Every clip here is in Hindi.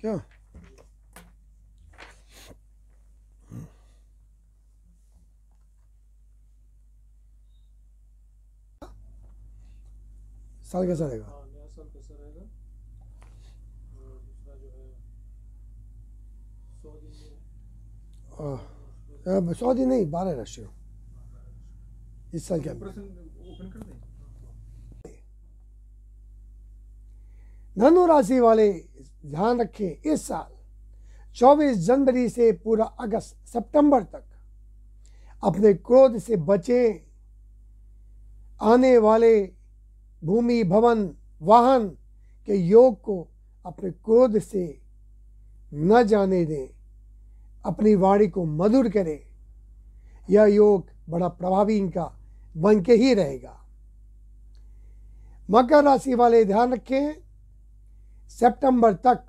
क्या साल कैसा रहेगा हाँ, सौ दिन नहीं बारह राशियों इस साल क्या धनु राशि वाले ध्यान रखें इस साल 24 जनवरी से पूरा अगस्त सितंबर तक अपने क्रोध से बचें आने वाले भूमि भवन वाहन के योग को अपने क्रोध से न जाने दें अपनी वाणी को मधुर करें यह योग बड़ा प्रभावी इनका बन के ही रहेगा मकर राशि वाले ध्यान रखें सितंबर तक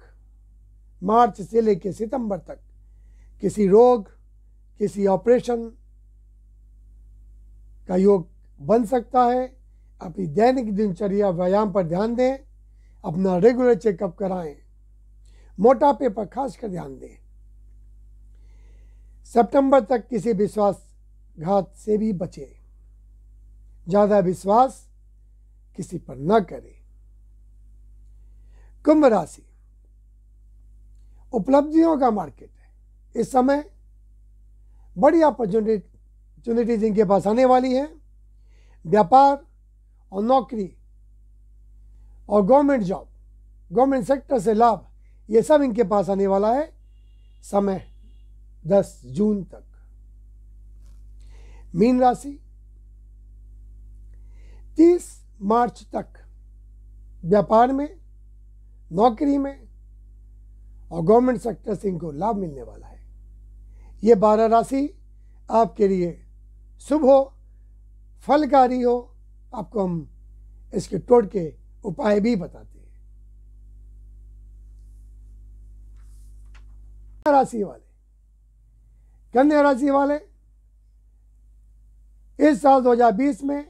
मार्च से लेकर सितंबर तक किसी रोग किसी ऑपरेशन का योग बन सकता है अपनी दैनिक दिनचर्या व्यायाम पर ध्यान दें अपना रेगुलर चेकअप कराएं मोटापे पर खास कर ध्यान दें सितंबर तक किसी विश्वासघात से भी बचें ज़्यादा विश्वास किसी पर न करें कुंभ राशि उपलब्धियों का मार्केट है इस समय बड़ी अपॉर्चुनिटी इनके पास आने वाली है व्यापार और नौकरी और गवर्नमेंट जॉब गवर्नमेंट सेक्टर से लाभ ये सब इनके पास आने वाला है समय 10 जून तक मीन राशि 30 मार्च तक व्यापार में नौकरी में और गवर्नमेंट सेक्टर से इनको लाभ मिलने वाला है ये बारह राशि आपके लिए शुभ हो फलकारी हो आपको हम इसके टोट के उपाय भी बताते हैं राशि वाले कन्या राशि वाले इस साल 2020 में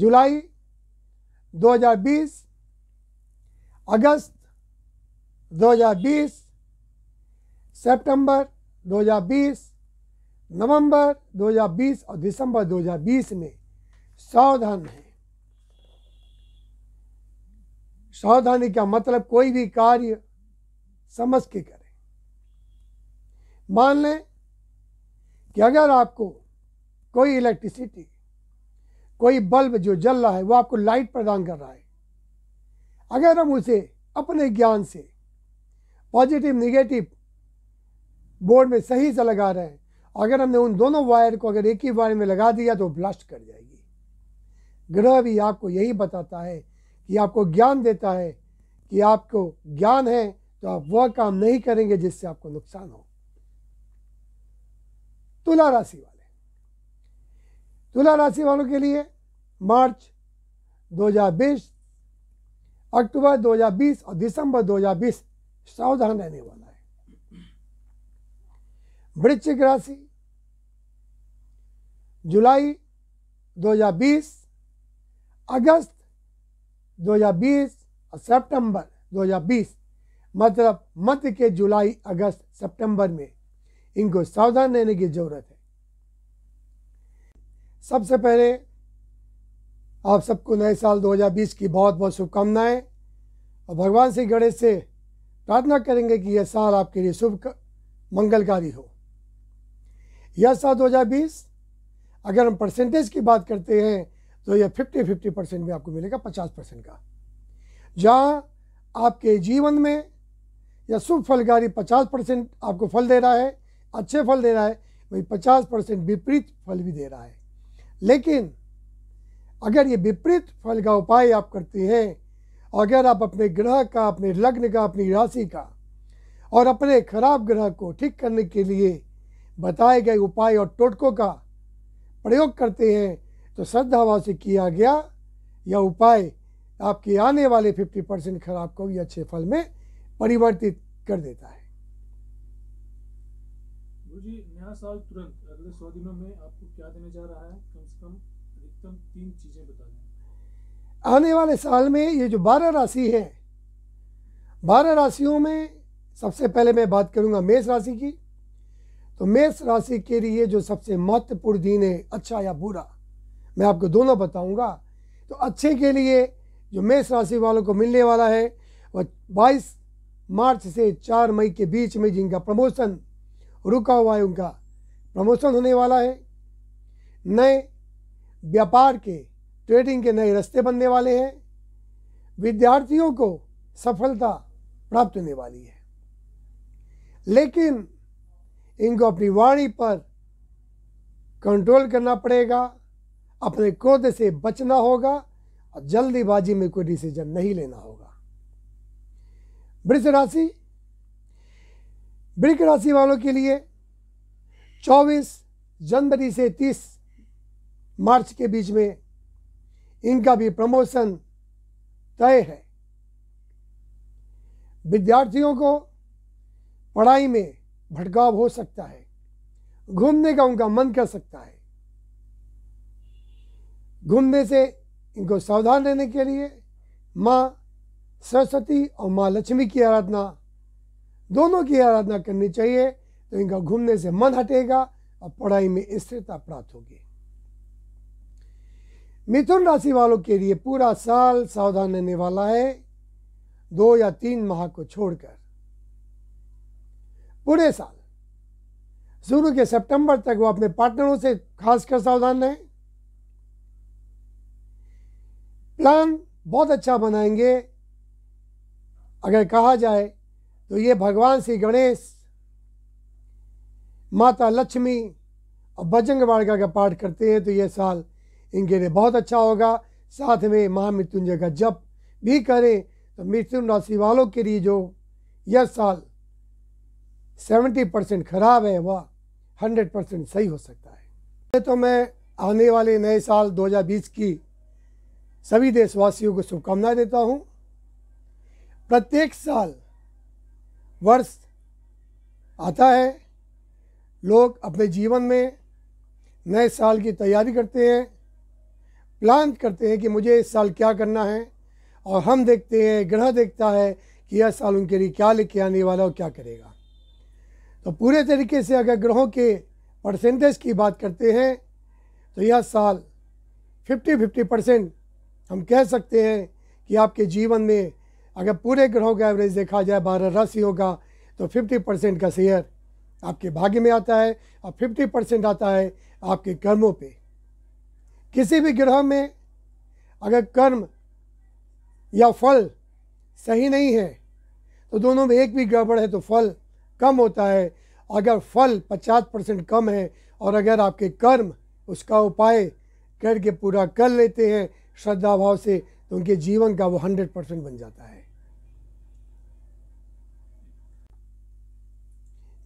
जुलाई 2020 अगस्त 2020 सितंबर 2020 नवंबर 2020 और दिसंबर 2020 में सावधान है सावधानी का मतलब कोई भी कार्य समझ के करें मान लें कि अगर आपको कोई इलेक्ट्रिसिटी कोई बल्ब जो जल रहा है वो आपको लाइट प्रदान कर रहा है अगर हम उसे अपने ज्ञान से पॉजिटिव निगेटिव बोर्ड में सही से लगा रहे हैं अगर हमने उन दोनों वायर को अगर एक ही वायर में लगा दिया तो ब्लास्ट कर जाएगी ग्रह भी आपको यही बताता है कि आपको ज्ञान देता है कि आपको ज्ञान है तो आप वह काम नहीं करेंगे जिससे आपको नुकसान हो तुला राशि वाले तुला राशि वालों के लिए मार्च 2020 अक्टूबर 2020 और दिसंबर 2020 सावधान रहने वाला है वृश्चिक राशि जुलाई 2020 अगस्त 2020 और सितंबर 2020 मतलब मध्य के जुलाई अगस्त सितंबर में इनको सावधान रहने की जरूरत है सबसे पहले आप सबको नए साल 2020 की बहुत बहुत शुभकामनाएं और भगवान श्री गणेश से प्रार्थना करेंगे कि यह साल आपके लिए शुभ मंगलकारी हो यह साल 2020 अगर हम परसेंटेज की बात करते हैं तो यह 50 50 परसेंट में आपको मिलेगा 50 परसेंट का जहाँ आपके जीवन में यह शुभ फलकारी 50 परसेंट आपको फल दे रहा है अच्छे फल दे रहा है वही 50 परसेंट विपरीत फल भी दे रहा है लेकिन अगर ये विपरीत फल का उपाय आप करते हैं अगर आप अपने ग्रह का अपने लग्न का अपनी राशि का और अपने खराब ग्रह को ठीक करने के लिए बताए गए उपाय और टोटकों का प्रयोग करते हैं तो श्रद्धा से किया गया यह उपाय आपके आने वाले 50 परसेंट खराब को या अच्छे फल में परिवर्तित कर देता है नया साल तुरंत अगले सौ दिनों में आपको क्या देने जा रहा है कम से कम अधिकतम तीन चीजें बता दें आने वाले साल में ये जो बारह राशि है बारह राशियों में सबसे पहले मैं बात करूंगा मेष राशि की तो मेष राशि के लिए जो सबसे महत्वपूर्ण दिन है अच्छा या बुरा मैं आपको दोनों बताऊंगा तो अच्छे के लिए जो मेष राशि वालों को मिलने वाला है वह बाईस मार्च से चार मई के बीच में जिनका प्रमोशन रुका हुआ है उनका प्रमोशन होने वाला है नए व्यापार के ट्रेडिंग के नए रास्ते बनने वाले हैं विद्यार्थियों को सफलता प्राप्त होने वाली है लेकिन इनको अपनी वाणी पर कंट्रोल करना पड़ेगा अपने क्रोध से बचना होगा और जल्दीबाजी में कोई डिसीजन नहीं लेना होगा वृक्ष राशि वृक्ष राशि वालों के लिए 24 जनवरी से मार्च के बीच में इनका भी प्रमोशन तय है विद्यार्थियों को पढ़ाई में भटकाव हो सकता है घूमने का उनका मन कर सकता है घूमने से इनको सावधान रहने के लिए माँ सरस्वती और माँ लक्ष्मी की आराधना दोनों की आराधना करनी चाहिए तो इनका घूमने से मन हटेगा और पढ़ाई में स्थिरता प्राप्त होगी मिथुन राशि वालों के लिए पूरा साल सावधान रहने वाला है दो या तीन माह को छोड़कर पूरे साल शुरू के सितंबर तक वो अपने पार्टनरों से खासकर सावधान रहें प्लान बहुत अच्छा बनाएंगे अगर कहा जाए तो ये भगवान श्री गणेश माता लक्ष्मी और बजरंग मार्गा का पाठ करते हैं तो ये साल इनके लिए बहुत अच्छा होगा साथ में महामृत्युंजय का जप भी करें तो मिथुन राशि वालों के लिए जो यह साल सेवेंटी परसेंट खराब है वह हंड्रेड परसेंट सही हो सकता है तो मैं आने वाले नए साल 2020 की सभी देशवासियों को शुभकामनाएं देता हूं प्रत्येक साल वर्ष आता है लोग अपने जीवन में नए साल की तैयारी करते हैं प्लान करते हैं कि मुझे इस साल क्या करना है और हम देखते हैं ग्रह देखता है कि यह साल उनके लिए क्या लेके आने वाला और क्या करेगा तो पूरे तरीके से अगर ग्रहों के परसेंटेज की बात करते हैं तो यह साल 50 50 परसेंट हम कह सकते हैं कि आपके जीवन में अगर पूरे ग्रहों का एवरेज देखा जाए बारह राशियों तो का तो 50 परसेंट का शेयर आपके भाग्य में आता है और 50 परसेंट आता है आपके कर्मों पे किसी भी ग्रह में अगर कर्म या फल सही नहीं है तो दोनों में एक भी गड़बड़ है तो फल कम होता है अगर फल 50 परसेंट कम है और अगर आपके कर्म उसका उपाय करके पूरा कर लेते हैं श्रद्धा भाव से तो उनके जीवन का वो 100 परसेंट बन जाता है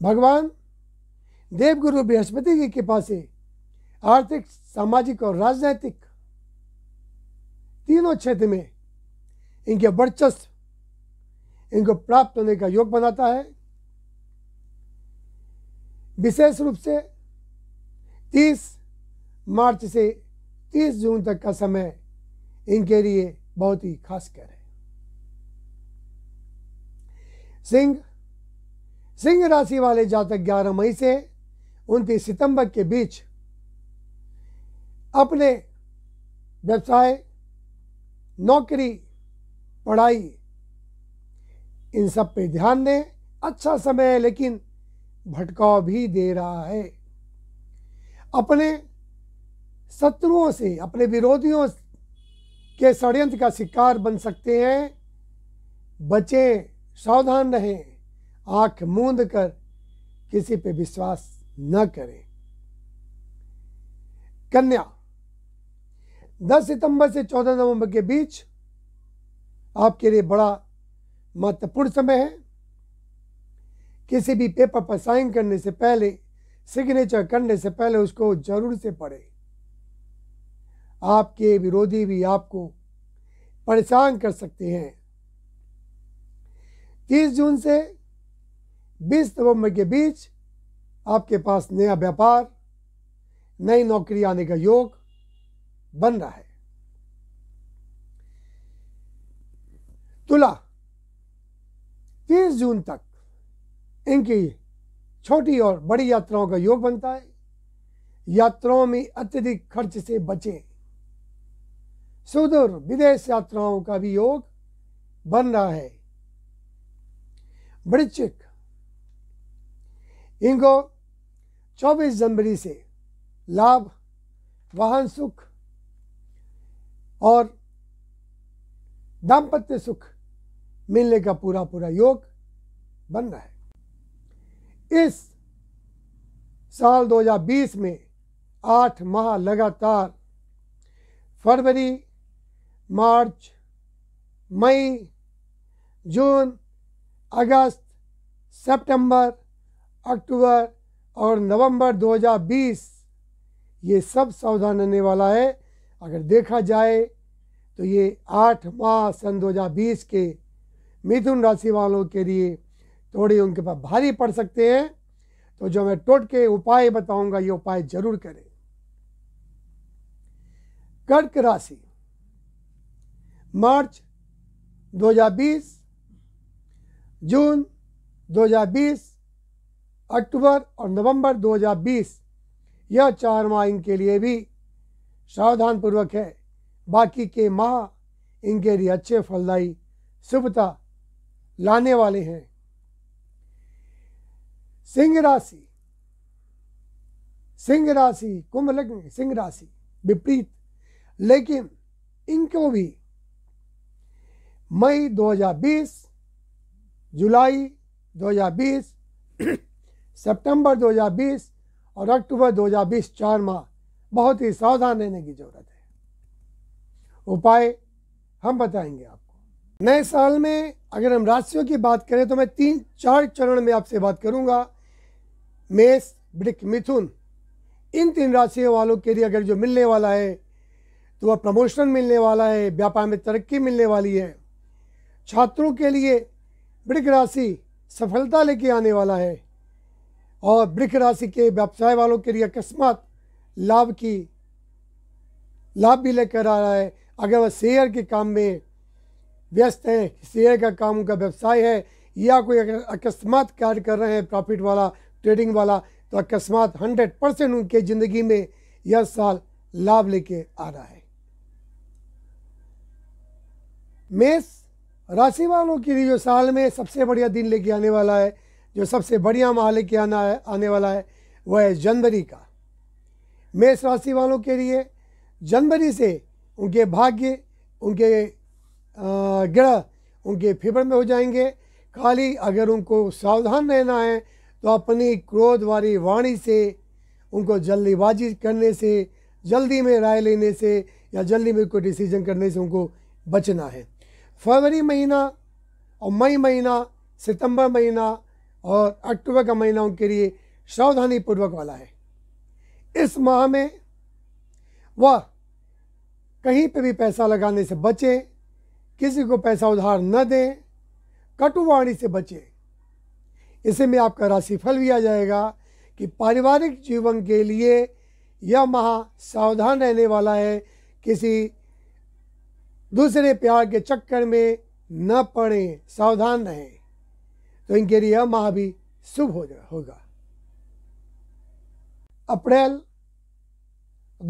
भगवान देवगुरु बृहस्पति की कृपा से आर्थिक सामाजिक और राजनैतिक तीनों क्षेत्र में इनके वर्चस्व इनको प्राप्त होने का योग बनाता है विशेष रूप से 30 मार्च से 30 जून तक का समय इनके लिए बहुत ही खास कर है सिंह सिंह राशि वाले जातक 11 मई से 29 सितंबर के बीच अपने व्यवसाय नौकरी पढ़ाई इन सब पे ध्यान दें अच्छा समय है लेकिन भटकाव भी दे रहा है अपने शत्रुओं से अपने विरोधियों के षडयंत्र का शिकार बन सकते हैं बचें सावधान रहें आंख मूंद कर किसी पे विश्वास न करें कन्या 10 सितंबर से 14 नवंबर के बीच आपके लिए बड़ा महत्वपूर्ण समय है किसी भी पेपर पर साइन करने से पहले सिग्नेचर करने से पहले उसको जरूर से पढ़े आपके विरोधी भी आपको परेशान कर सकते हैं 30 जून से 20 नवंबर के बीच आपके पास नया व्यापार नई नौकरी आने का योग बन रहा है तुला 30 जून तक इनकी छोटी और बड़ी यात्राओं का योग बनता है यात्राओं में अत्यधिक खर्च से बचें सुदूर विदेश यात्राओं का भी योग बन रहा है वृश्चिक इनको 24 जनवरी से लाभ वाहन सुख और दाम्पत्य सुख मिलने का पूरा पूरा योग बन रहा है इस साल 2020 में आठ माह लगातार फरवरी मार्च मई जून अगस्त सितंबर, अक्टूबर और नवंबर 2020 ये सब सावधान रहने वाला है अगर देखा जाए तो ये आठ माह सन 2020 के मिथुन राशि वालों के लिए थोड़ी उनके पास भारी पड़ सकते हैं तो जो मैं टोट के उपाय बताऊंगा ये उपाय जरूर करें कर्क राशि मार्च 2020 जून 2020 अक्टूबर और नवंबर 2020 यह चार माह इनके लिए भी सावधान पूर्वक है बाकी के माह इनके लिए अच्छे फलदायी शुभता लाने वाले हैं सिंह राशि सिंह राशि कुंभ लग्न सिंह राशि विपरीत लेकिन इनको भी मई 2020 जुलाई 2020 सितंबर 2020 और अक्टूबर 2020 चार माह बहुत ही सावधान रहने की जरूरत है उपाय हम बताएंगे आपको नए साल में अगर हम राशियों की बात करें तो मैं तीन चार चरण में आपसे बात करूंगा मेष ब्रिक मिथुन इन तीन राशियों वालों के लिए अगर जो मिलने वाला है तो वह प्रमोशन मिलने वाला है व्यापार में तरक्की मिलने वाली है छात्रों के लिए वृक्ष राशि सफलता लेके आने वाला है और वृक्ष राशि के व्यवसाय वालों के लिए अकस्मात लाभ की लाभ भी लेकर आ रहा है अगर वह शेयर के काम में व्यस्त हैं शेयर का काम उनका व्यवसाय है या कोई अकस्मात कार्य कर रहे हैं प्रॉफिट वाला ट्रेडिंग वाला तो अकस्मात हंड्रेड परसेंट उनके ज़िंदगी में यह साल लाभ लेके आ रहा है मेष राशि वालों के लिए जो साल में सबसे बढ़िया दिन लेके आने वाला है जो सबसे बढ़िया माह लेके आना है आने वाला है वह है जनवरी का मेष राशि वालों के लिए जनवरी से उनके भाग्य उनके ग्रह उनके फेवर में हो जाएंगे खाली अगर उनको सावधान रहना है तो अपनी क्रोध वाली वाणी से उनको जल्दीबाजी करने से जल्दी में राय लेने से या जल्दी में कोई डिसीजन करने से उनको बचना है फरवरी महीना और मई महीना सितंबर महीना और अक्टूबर का महीना उनके लिए सावधानी पूर्वक वाला है इस माह में वह कहीं पे भी पैसा लगाने से बचें किसी को पैसा उधार न दें कटुवाणी से बचें इसी में आपका राशिफल भी आ जाएगा कि पारिवारिक जीवन के लिए यह माह सावधान रहने वाला है किसी दूसरे प्यार के चक्कर में न पड़े सावधान रहें तो इनके लिए यह माह भी शुभ हो होगा अप्रैल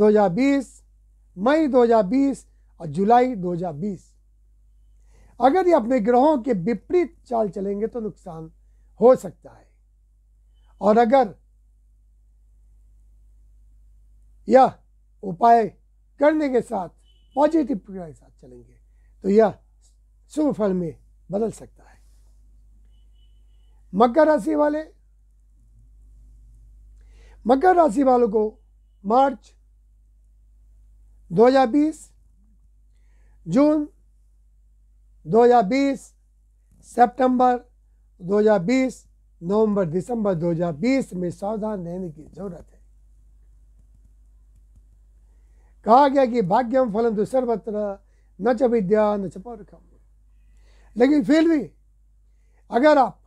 2020 मई 2020 और जुलाई 2020 अगर ये अपने ग्रहों के विपरीत चाल चलेंगे तो नुकसान हो सकता है और अगर यह उपाय करने के साथ पॉजिटिव प्रक्रिया के साथ चलेंगे तो यह शुभ फल में बदल सकता है मकर राशि वाले मकर राशि वालों को मार्च 2020 जून 2020 सितंबर 2020 नवंबर दिसंबर 2020 में सावधान रहने की जरूरत है कहा गया कि भाग्यम फलन तो सर्वत्र न च विद्या न च पौरखम लेकिन फिर भी अगर आप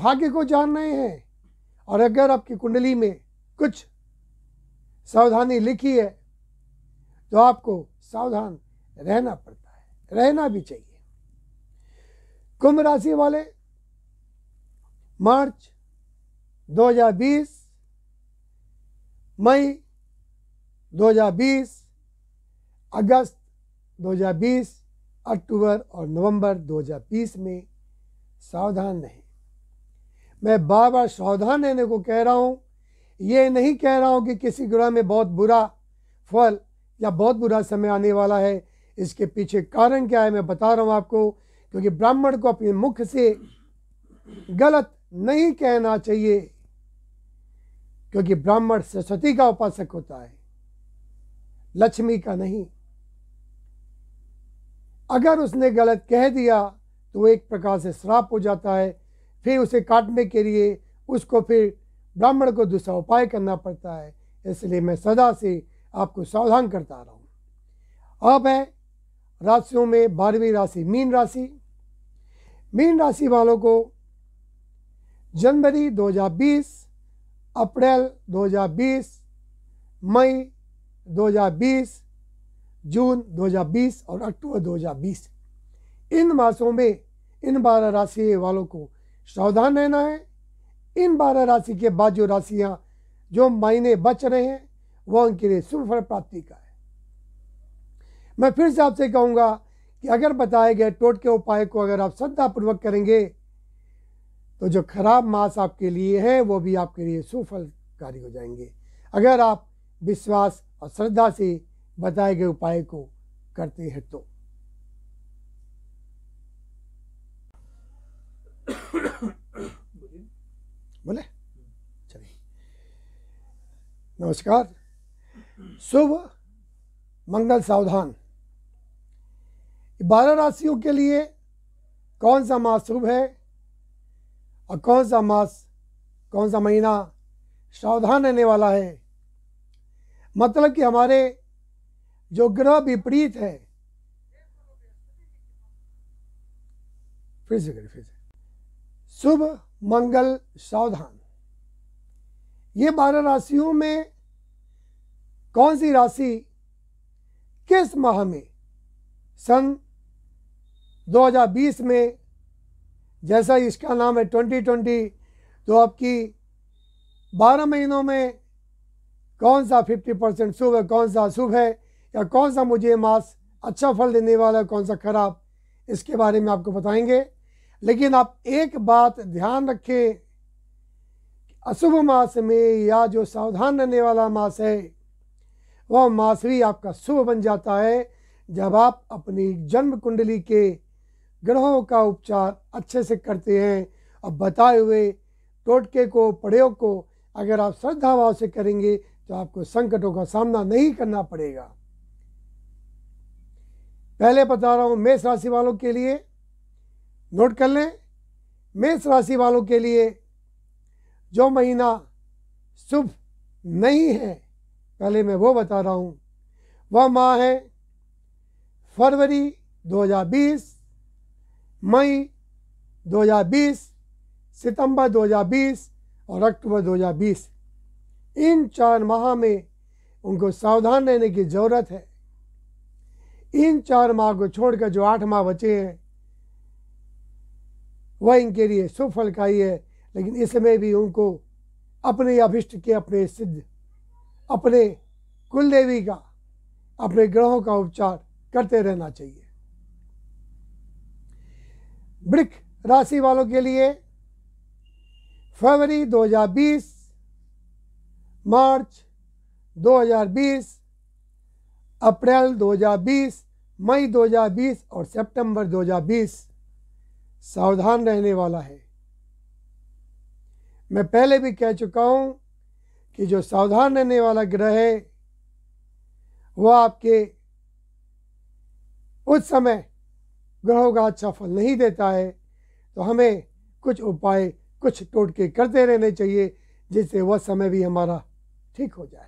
भाग्य को जान रहे हैं और अगर आपकी कुंडली में कुछ सावधानी लिखी है तो आपको सावधान रहना पड़ता है रहना भी चाहिए कुंभ राशि वाले मार्च 2020 मई 2020 अगस्त 2020 अक्टूबर और नवंबर 2020 में सावधान रहें मैं बार बार सावधान रहने को कह रहा हूँ ये नहीं कह रहा हूँ कि किसी ग्रह में बहुत बुरा फल या बहुत बुरा समय आने वाला है इसके पीछे कारण क्या है मैं बता रहा हूँ आपको क्योंकि ब्राह्मण को अपने मुख से गलत नहीं कहना चाहिए क्योंकि ब्राह्मण सरस्वती का उपासक होता है लक्ष्मी का नहीं अगर उसने गलत कह दिया तो वो एक प्रकार से श्राप हो जाता है फिर उसे काटने के लिए उसको फिर ब्राह्मण को दूसरा उपाय करना पड़ता है इसलिए मैं सदा से आपको सावधान करता आ रहा हूँ आप है राशियों में बारहवीं राशि मीन राशि मीन राशि वालों को जनवरी 2020 अप्रैल 2020 मई 2020 जून 2020 और अक्टूबर 2020 इन मासों में इन बारह राशि वालों को सावधान रहना है इन बारह राशि के बाद जो राशियाँ जो मायने बच रहे हैं वह उनके लिए शुभ फल प्राप्ति का है मैं फिर से आपसे कहूँगा कि अगर बताए गए टोट के उपाय को अगर आप श्रद्धापूर्वक करेंगे तो जो खराब मास आपके लिए है वो भी आपके लिए सुफलकारी हो जाएंगे अगर आप विश्वास और श्रद्धा से बताए गए उपाय को करते हैं तो बोले चलिए नमस्कार शुभ मंगल सावधान बारह राशियों के लिए कौन सा मास शुभ है और कौन सा मास कौन सा महीना सावधान रहने वाला है मतलब कि हमारे जो ग्रह विपरीत है फिर से करें फिर से शुभ मंगल सावधान ये बारह राशियों में कौन सी राशि किस माह में सन 2020 में जैसा इसका नाम है 2020 तो आपकी 12 महीनों में कौन सा 50 परसेंट शुभ है कौन सा अशुभ है या कौन सा मुझे मास अच्छा फल देने वाला है कौन सा खराब इसके बारे में आपको बताएंगे लेकिन आप एक बात ध्यान रखें अशुभ मास में या जो सावधान रहने वाला मास है वह मास भी आपका शुभ बन जाता है जब आप अपनी जन्म कुंडली के ग्रहों का उपचार अच्छे से करते हैं अब बताए हुए टोटके को प्रयोग को अगर आप श्रद्धा भाव से करेंगे तो आपको संकटों का सामना नहीं करना पड़ेगा पहले बता रहा हूँ मेष राशि वालों के लिए नोट कर लें मेष राशि वालों के लिए जो महीना शुभ नहीं है पहले मैं वो बता रहा हूँ वह माह है फरवरी 2020 मई 2020 सितंबर 2020 और अक्टूबर 2020 इन चार माह में उनको सावधान रहने की ज़रूरत है इन चार माह को छोड़कर जो आठ माह बचे हैं वह इनके लिए ही है लेकिन इसमें भी उनको अपने अभिष्ट के अपने सिद्ध अपने कुल देवी का अपने ग्रहों का उपचार करते रहना चाहिए वृक्ष राशि वालों के लिए फरवरी 2020 मार्च 2020 अप्रैल 2020 मई 2020 और सितंबर 2020 सावधान रहने वाला है मैं पहले भी कह चुका हूं कि जो सावधान रहने वाला ग्रह है वह आपके उस समय ग्रहों का अच्छा फल नहीं देता है तो हमें कुछ उपाय कुछ टोटके करते रहने चाहिए जिससे वह समय भी हमारा ठीक हो जाए